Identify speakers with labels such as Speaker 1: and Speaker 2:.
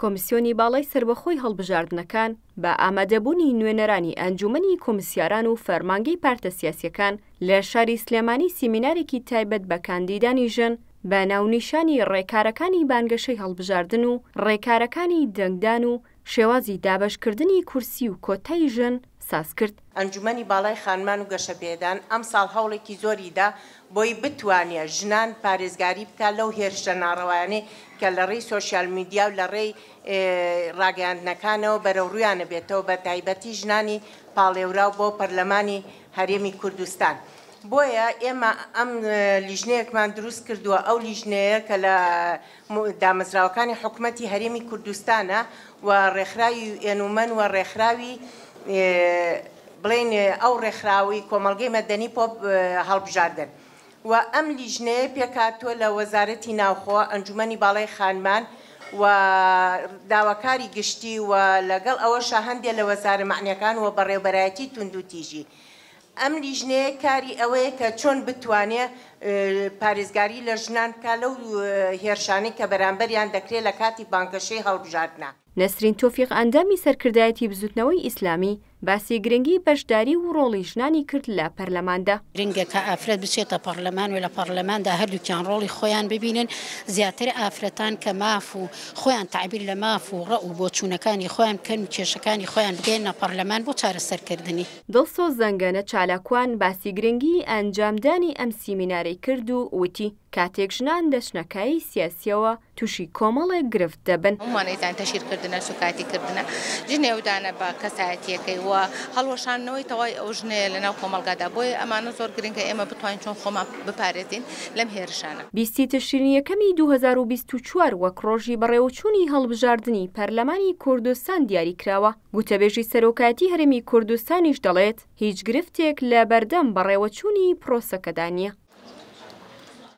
Speaker 1: کۆمسیۆنی باڵای سربەخۆی هەڵبژاردنەکان بە ئامادەبوونی نوێنەرانی ئەنجومنی کۆمسیاران و فەرمانگەی پارتە سیاسەکان لە شاری سلێمانی سیمینارێکی تایبەت بە کاندیدانی ژن بە ناونیشانی ڕێکارەکانی بانگەشەی هەڵبژاردن و ڕێکارەکانی دەنگدان و شێوازی دابشکردنی کورسی و کۆتایی ژن ساز کرد
Speaker 2: ئەنجومی باڵای خانمان و گەشە پێدان ئەم ساڵ هەوڵێکی زۆریدا بۆی بتوانێت ژنان پارێزگاری بکە لەو هێرشە ناڕەوانێ کە لە ڕێی سوۆسیال میدیا و لە ڕێی ڕاگەاندنەکانەوە بەرەو ڕویانە بێتەوە بە تایبەتی ژنانی پاڵێورا بۆ پەرلەمانی هەرێمی کوردستان. بۆیە ئێمە ئەم لیژنەیەکمان دروست کردووە ئەو لیژنەیە کە لە دامەزراوەکانی حکوومەتتی هەرێمی کوردستانە و ڕێکخراوی ئێنومەن و ڕێکخراوی بڵین ئەو ڕێکخراوی کۆمەلگەی مەدەنی پۆپ هەڵبژاردن. و ئەم لیژنەیە پێکاتوە لە وەزارەتی ناوخۆ ئەنجومی باڵای خانمان و داواکاری گشتی و لەگەڵ ئەوە شاهندێک لە وەزارە معنیەکان و بەڕێوبەرایەتی تونند و تیژی. ئەم لیژنێ کاری ئەوەیە کە چۆن بتوانێ پارێزگاری لە ژنان کا لەو هێرشانی کە بەرامبەریان دەکرێت لە کاتی بانکەشەی هەڵبژاردنا.
Speaker 1: نەسرین تۆفیق ئەندامی سەرکردایەتی بزوتنەوەی ئیسلامی باسی گرنگی بەشداری و ڕۆڵی ژنانی کرد لە پەرلەماندا گرنگە کە ئافرەت بچێتە پەرلەمان و لە پەرلەماندا هەردووکیان ڕۆڵی خۆیان ببینن زیاتر ئافرەتان کە ماف و خۆیان تعبیر لە ماف و ڕە و بۆچوونەکانی خۆیان بکەن و کێشەکانی خۆیان بگەێنە پەرلەمان بۆ چارەسەرکردنی دڵسۆ زەنگەنە چالاکوان باسی گرنگی ئەنجامدانی ئەم سیمینارەی کرد و وتی کاتێک ژنان دەچنەکەی سیاسیەوە تووشی کۆمەڵێک گرفت دەبن
Speaker 2: ومانەیزان تەشیرکردنە سوکاتیکردنە ژنێودانە بە کەسایەتیەکەی و بووە هەڵوەشانەوەی تەوای ئەو ژنەیە لەناو کۆمەلگادا بۆیە ئەمانە زۆر گرنگکە ئێمە بتوانین چۆن خۆمان بپارێتین لەم هێرشانە
Speaker 1: بیستی تشرینی یەکەمی 2024 وەک ڕۆژی بەڕێوەچوونی هەڵبژاردننی پەرلەمانی کوردستان دیاری کراوە گوتەبێژی سەرۆکاتی هەرمی کوردستانیش دەڵێت هیچ گرفتێک لە بەردەم بەڕێوەچوونی پرۆسەکەدانە